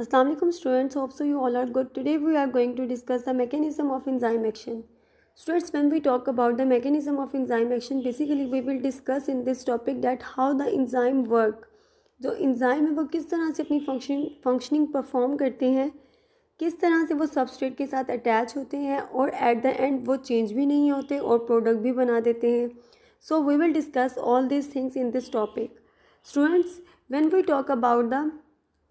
Aslam students of so you all are good today we are going to discuss the mechanism of enzyme action students when we talk about the mechanism of enzyme action basically we will discuss in this topic that how the enzyme work जो enzyme है वो किस तरह से अपनी function functioning perform करते हैं किस तरह से वो सबस्ट्रेट के साथ अटैच होते हैं और एट द एंड वो चेंज भी नहीं होते और प्रोडक्ट भी बना देते हैं so we will discuss all this things in this topic students when we talk about the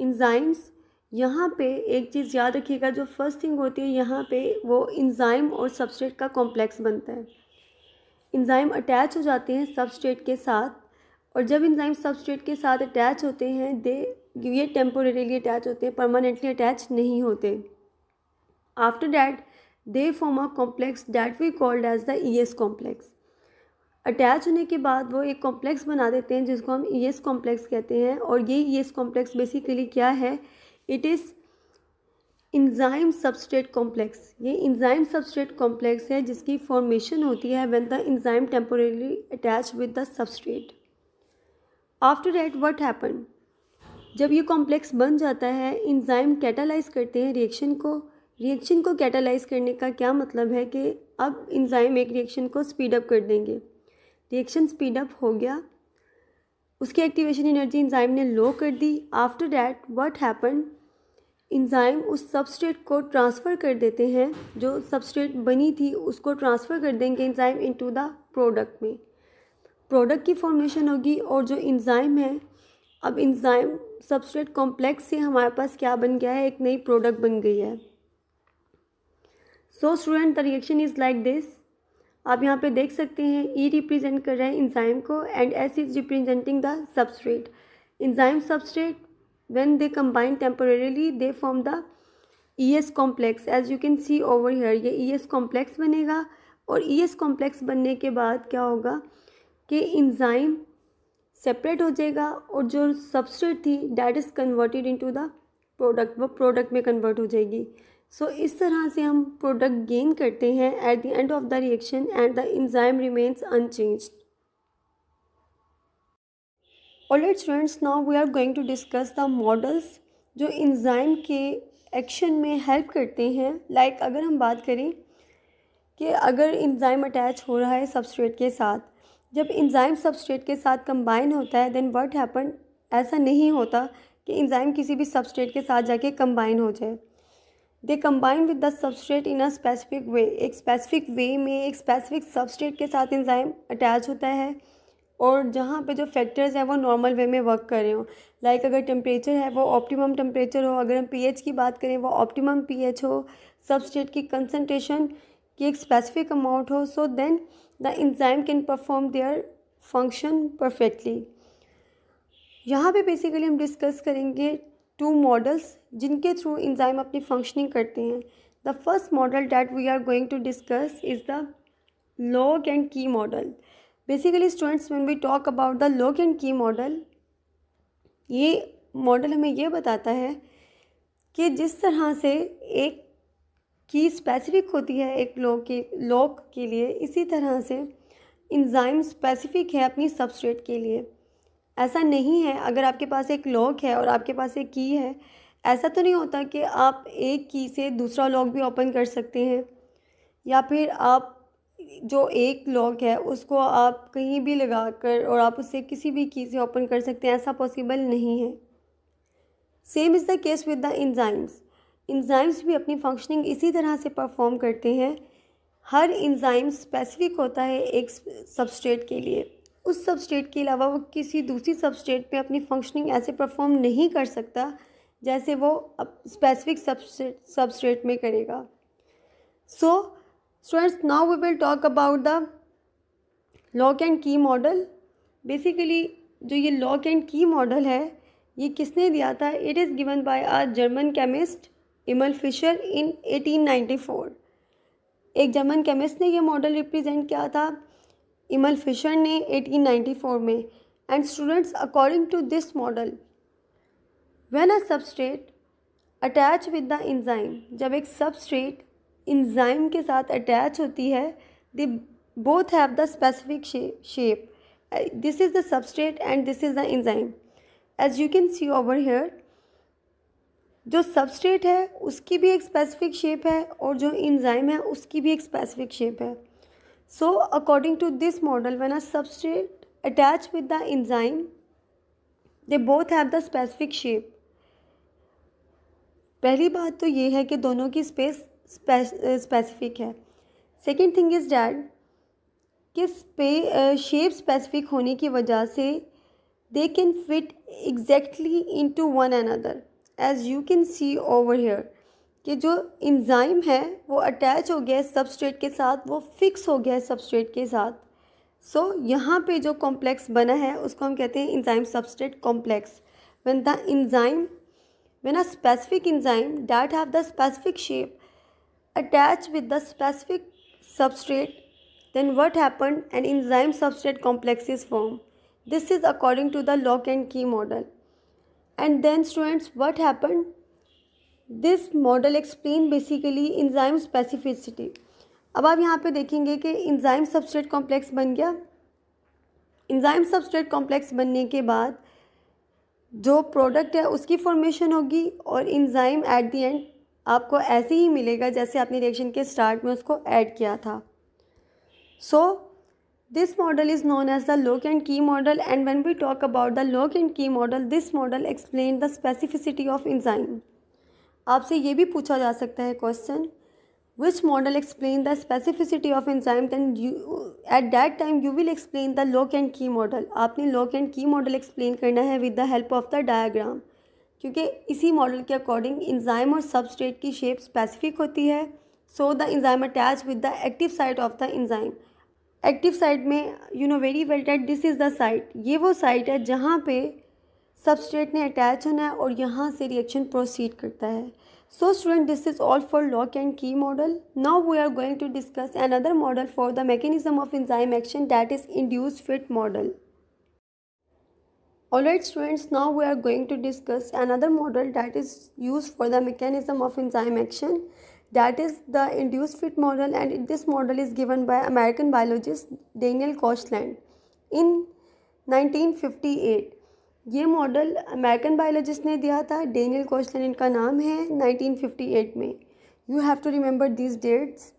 enzymes यहाँ पे एक चीज़ याद रखिएगा जो फर्स्ट थिंग होती है यहाँ पे वो इंजाइम और सबस्ट्रेट का कॉम्प्लेक्स बनता है इंजाइम अटैच हो जाते हैं सबस्ट्रेट के साथ और जब इंजाइम सबस्ट्रेट के साथ अटैच होते हैं दे ये टेम्पोरेली अटैच होते हैं परमानेंटली अटैच नहीं होते after that they form a complex that we called as the E S complex attach होने के बाद वो एक कॉम्प्लेक्स बना देते हैं जिसको हम ई एस कॉम्प्लेक्स कहते हैं और ये ई एस कॉम्प्लेक्स बेसिकली क्या है it is enzyme substrate complex ये इंजाइम सबस्ट्रेट कॉम्प्लेक्स है जिसकी फॉर्मेशन होती है when the enzyme temporarily attach with the substrate after that what happen जब ये कॉम्प्लेक्स बन जाता है इंजाइम कैटालाइज करते हैं रिएक्शन को रिएक्शन को कैटालाइज करने का क्या मतलब है कि अब इंजाइम एक रिएक्शन को स्पीड अप कर देंगे रिएक्शन स्पीड अप हो गया उसकी एक्टिवेशन एनर्जी इंजाइम ने लो कर दी after that what happen enzyme उस सबस्ट्रेट को ट्रांसफ़र कर देते हैं जो सबस्ट्रेट बनी थी उसको ट्रांसफ़र कर देंगे इंजाइम इनटू द प्रोडक्ट में प्रोडक्ट की फॉर्मेशन होगी और जो इंजाइम है अब इंजाइम सबस्ट्रेट कॉम्प्लेक्स से हमारे पास क्या बन गया है एक नई प्रोडक्ट बन गई है so student the reaction is like this आप यहाँ पे देख सकते हैं ई e रिप्रेजेंट कर रहे हैं इंजाइम को and S is representing the substrate enzyme substrate when they combine temporarily they form the S complex as you can see over here ये ई एस कॉम्प्लेक्स बनेगा और ई एस कॉम्प्लेक्स बनने के बाद क्या होगा कि इंजाइम सेपरेट हो जाएगा और जो सबस्ट्रेट थी that is converted into the product वो प्रोडक्ट में कन्वर्ट हो जाएगी सो so, इस तरह से हम प्रोडक्ट गेन करते हैं at the end of the reaction and the enzyme remains unchanged alright students now we are going to discuss the models जो इंजाइम के एक्शन में हेल्प करते हैं लाइक like अगर हम बात करें कि अगर इंजाइम अटैच हो रहा है सबस्ट्रेट के साथ जब इंजाइम सबस्ट्रेट के साथ कंबाइन होता है देन व्हाट हैपन ऐसा नहीं होता कि इंजाइम किसी भी सबस्ट्रेट के साथ जाके कंबाइन हो जाए they combine with the substrate in a specific way एक स्पेसिफिक वे में एक स्पेसिफिक सबस्ट्रेट के साथ इंजाइम अटैच होता है और जहाँ पे जो फैक्टर्स हैं वो नॉर्मल वे में वर्क कर रहे हो लाइक like अगर टेम्परेचर है वो ऑप्टिमम टेम्परेचर हो अगर हम पीएच की बात करें वो ऑप्टिमम पीएच हो सबस्टेट की कंसनट्रेशन की एक स्पेसिफिक अमाउंट हो so then the enzyme can perform their function perfectly यहाँ पे बेसिकली हम डिस्कस करेंगे टू मॉडल्स जिनके थ्रू इंजाइम अपनी फंक्शनिंग करते हैं the first model that we are going to discuss is the lock and key model basically students when we talk about the lock and key model ये model हमें ये बताता है कि जिस तरह से एक की स्पेसिफिक होती है एक लॉक के लॉक के लिए इसी तरह से इंजाइम स्पेसिफिक है अपनी सबस्ट्रेट के लिए ऐसा नहीं है अगर आपके पास एक लॉक है और आपके पास एक की है ऐसा तो नहीं होता कि आप एक की से दूसरा लॉक भी ओपन कर सकते हैं या फिर आप जो एक लॉक है उसको आप कहीं भी लगा कर और आप उसे किसी भी की से ओपन कर सकते हैं ऐसा पॉसिबल नहीं है same is the case with the enzymes enzymes भी अपनी फंक्शनिंग इसी तरह से परफॉर्म करते हैं हर इंजाइम स्पेसिफिक होता है एक सबस्टेट के लिए उस सबस्टेट के अलावा वो किसी दूसरी सबस्टेट पे अपनी फंक्शनिंग ऐसे परफॉर्म नहीं कर सकता जैसे वो स्पेसिफिक सबस्टेट में करेगा so so, students now we will talk about the lock and key model basically जो ये लॉक एंड की मॉडल है ये किसने दिया था it is given by a German chemist Emil Fischer in 1894 एक जर्मन केमिस्ट ने ये मॉडल रिप्रेजेंट किया था इमल फिशर ने 1894 में and students according to this model when a substrate attach with the enzyme जब एक सबस्ट्रेट इंजाइम के साथ अटैच होती है they both have the specific shape this is the substrate and this is the enzyme as you can see over here जो substrate है उसकी भी एक स्पेसिफिक शेप है और जो इंजाइम है उसकी भी एक स्पेसिफिक शेप है so according to this model when a substrate attach with the enzyme they both have the specific shape पहली बात तो ये है कि दोनों की स्पेस स्पेसिफिक uh, है सेकेंड थिंग इज़ डैट कि स्पे शेप स्पेसिफिक होने की वजह से they can fit exactly into one another as you can see over here कि जो इंजाइम है वो अटैच हो गया है सबस्ट्रेट के साथ वो फिक्स हो गया है सबस्ट्रेट के साथ सो so, यहाँ पे जो कॉम्प्लेक्स बना है उसको हम कहते हैं enzyme substrate complex when the enzyme when a specific enzyme that have the specific shape attached with the specific substrate then what happened an enzyme substrate complex is formed this is according to the lock and key model and then students what happened this model explain basically enzyme specificity अब आप यहाँ पे देखेंगे कि enzyme substrate complex बन गया enzyme substrate complex बनने के बाद जो प्रोडक्ट है उसकी फॉर्मेशन होगी और इंजाइम एट द एंड आपको ऐसे ही मिलेगा जैसे आपने रिएक्शन के स्टार्ट में उसको ऐड किया था so this model is known as the lock and key model and when we talk about the lock and key model this model explain the specificity of enzyme आपसे ये भी पूछा जा सकता है question which model explain the specificity of enzyme then you at that time you will explain the lock and key model आपने lock and key model explain करना है with the help of the diagram क्योंकि इसी model के according enzyme और substrate की shape specific होती है so the enzyme attach with the active site of the enzyme active site में you know very well that this is the site ये वो साइट है जहाँ पे सबस्ट्रेट ने अटैच होना है और यहाँ से रिएक्शन प्रोसीड करता है so student this is all for lock and key model now we are going to discuss another model for the mechanism of enzyme action that is induce fit model Alright students, now we are going to discuss another model that is used for the mechanism of enzyme action. That is the induced fit model and this model is given by American biologist Daniel Koshland in 1958. ये model American biologist ने दिया था Daniel Koshland इनका नाम है 1958 में you have to remember these dates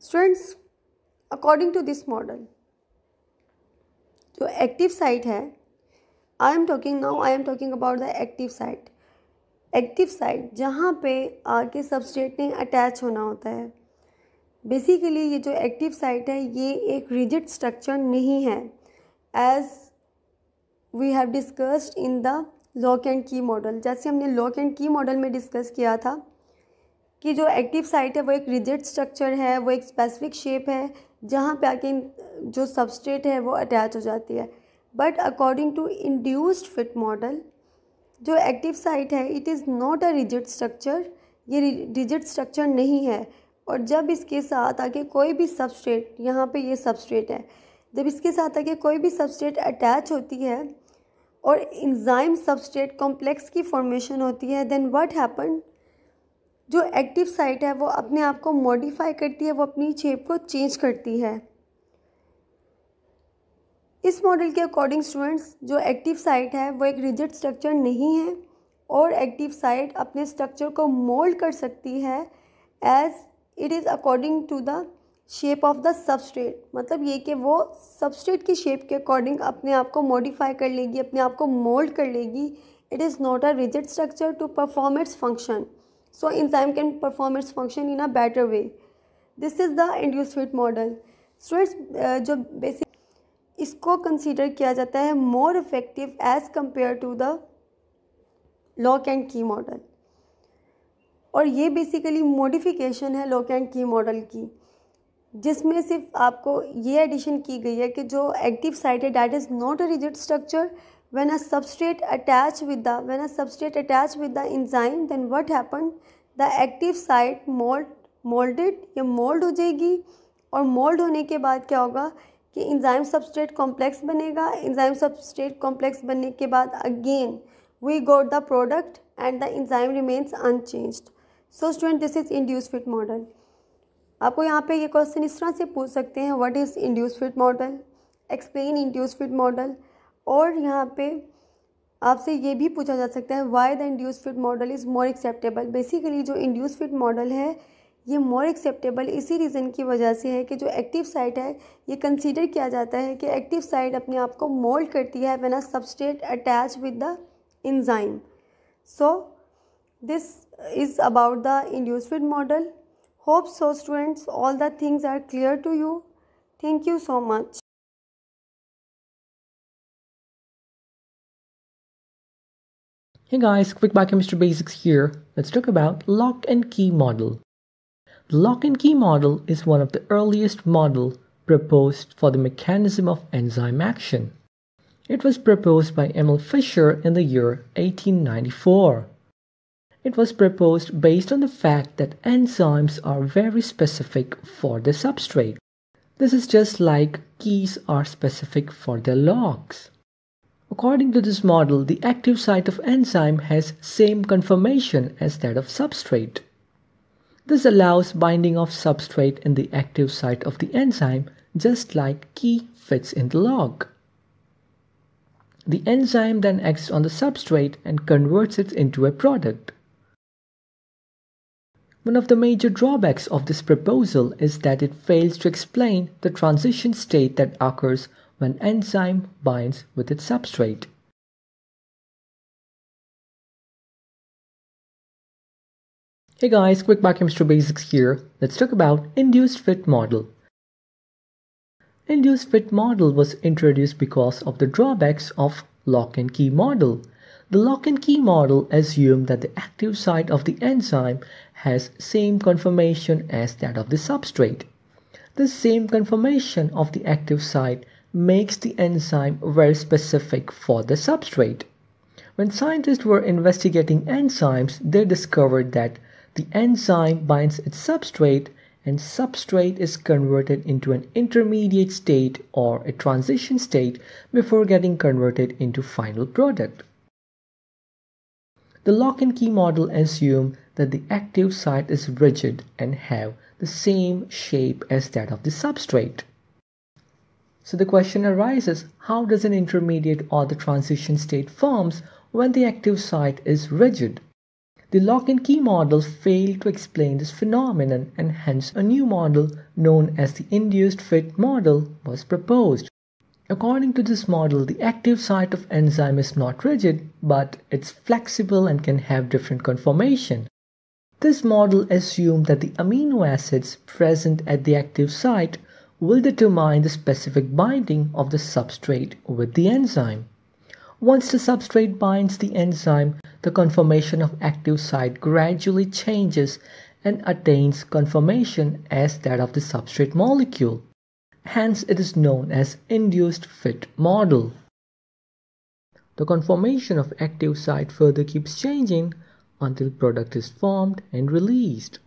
students according to this model जो active site है I am talking now I am talking about the active site active site जहाँ पे आके सबस्टेट ने अटैच होना होता है बेसिकली ये जो एक्टिव साइट है ये एक रिजिड स्ट्रक्चर नहीं है as we have discussed in the lock and key model जैसे हमने लॉक एंड की मॉडल में डिस्कस किया था कि जो एक्टिव साइट है वो एक रिजिड स्ट्रक्चर है वो एक स्पेसिफिक शेप है जहाँ पे आके जो सबस्टेट है वो अटैच हो जाती है but according to induced fit model जो एक्टिव साइट है it is not a rigid structure ये रिजिड स्ट्रक्चर नहीं है और जब इसके साथ आके कोई भी सबस्ट्रेट यहाँ पे ये सबस्ट्रेट है जब इसके साथ आके कोई भी सबस्ट्रेट अटैच होती है और इंजाइम सबस्ट्रेट कॉम्प्लेक्स की फॉर्मेशन होती है देन व्हाट हैपन जो एक्टिव साइट है वो अपने आप को मॉडिफाई करती है वो अपनी शेप को चेंज करती है इस मॉडल के अकॉर्डिंग स्टूडेंट्स जो एक्टिव साइट है वो एक रिजिड स्ट्रक्चर नहीं है और एक्टिव साइट अपने स्ट्रक्चर को मोल्ड कर सकती है as it is according to the shape of the substrate मतलब ये कि वो सबस्ट्रेट की शेप के अकॉर्डिंग अपने आप को मॉडिफाई कर लेगी अपने आप को मोल्ड कर लेगी it is not a rigid structure to perform its function so in can can its function in a better way this is the induced model students uh, जो बेसिक इसको कंसीडर किया जाता है more effective as compare to the lock and key model और ये basically modification है lock and key model की जिसमें सिर्फ आपको ये एडिशन की गई है कि जो एक्टिव साइट है that is not a rigid structure when a substrate attach with the when a substrate attach with the enzyme then what happen the active site mould moulded या मोल्ड हो जाएगी और मोल्ड होने के बाद क्या होगा कि इंजाइम सबस्ट्रेट कॉम्प्लेक्स बनेगा इंजाइम सबस्ट्रेट कॉम्प्लेक्स बनने के बाद again we got the product and the enzyme remains unchanged so student this is induce fit model आपको यहाँ पे ये क्वेश्चन इस तरह से पूछ सकते हैं what is induce fit model explain induce fit model और यहाँ पे आपसे ये भी पूछा जा सकता है why the induce fit model is more acceptable basically जो इंड्यूस फिट मॉडल है ये मोर एक्सेप्टेबल इसी रीज़न की वजह से है कि जो एक्टिव साइट है ये कंसीडर किया जाता है कि एक्टिव साइट अपने आप को मोल्ड करती है when a substrate attach with the enzyme so this is about the इंड model hope so students all the things are clear to you thank you so much Hey guys, quick back to Mr. Basics here. Let's talk about lock and key model. The lock and key model is one of the earliest models proposed for the mechanism of enzyme action. It was proposed by Emil Fischer in the year 1894. It was proposed based on the fact that enzymes are very specific for the substrate. This is just like keys are specific for their locks. According to this model, the active site of enzyme has same conformation as that of substrate. This allows binding of substrate in the active site of the enzyme, just like key fits in the log. The enzyme then acts on the substrate and converts it into a product. One of the major drawbacks of this proposal is that it fails to explain the transition state that occurs when enzyme binds with its substrate. Hey guys, quick biochemistry basics here. Let's talk about induced fit model. Induced fit model was introduced because of the drawbacks of lock and key model. The lock and key model assumed that the active site of the enzyme has same conformation as that of the substrate. The same conformation of the active site makes the enzyme very specific for the substrate. When scientists were investigating enzymes, they discovered that the enzyme binds its substrate and substrate is converted into an intermediate state or a transition state before getting converted into final product. The lock and key model assumes that the active site is rigid and have the same shape as that of the substrate. So the question arises, how does an intermediate or the transition state forms when the active site is rigid? The lock and key model failed to explain this phenomenon and hence a new model known as the induced fit model was proposed. According to this model, the active site of enzyme is not rigid, but it's flexible and can have different conformation. This model assumed that the amino acids present at the active site will determine the specific binding of the substrate with the enzyme. Once the substrate binds the enzyme, the conformation of active site gradually changes and attains conformation as that of the substrate molecule. Hence, it is known as induced fit model. The conformation of active site further keeps changing until product is formed and released.